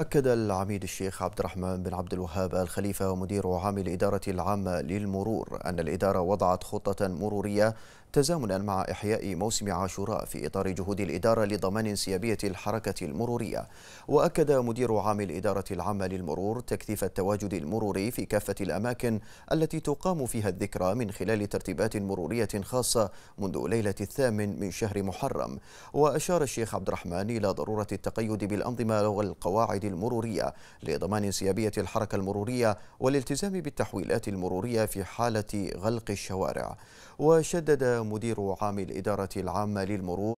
أكد العميد الشيخ عبد الرحمن بن عبد الوهاب الخليفة ومدير عام الإدارة العامة للمرور أن الإدارة وضعت خطة مرورية تزامنا مع إحياء موسم عاشوراء في إطار جهود الإدارة لضمان انسيابية الحركة المرورية وأكد مدير عام الإدارة العامة للمرور تكثيف التواجد المروري في كافة الأماكن التي تقام فيها الذكرى من خلال ترتيبات مرورية خاصة منذ ليلة الثامن من شهر محرم وأشار الشيخ عبد الرحمن إلى ضرورة التقيد بالأنظمة والقواعد المرورية لضمان انسيابية الحركة المرورية والالتزام بالتحويلات المرورية في حالة غلق الشوارع وشدد مدير عام الإدارة العامة للمرور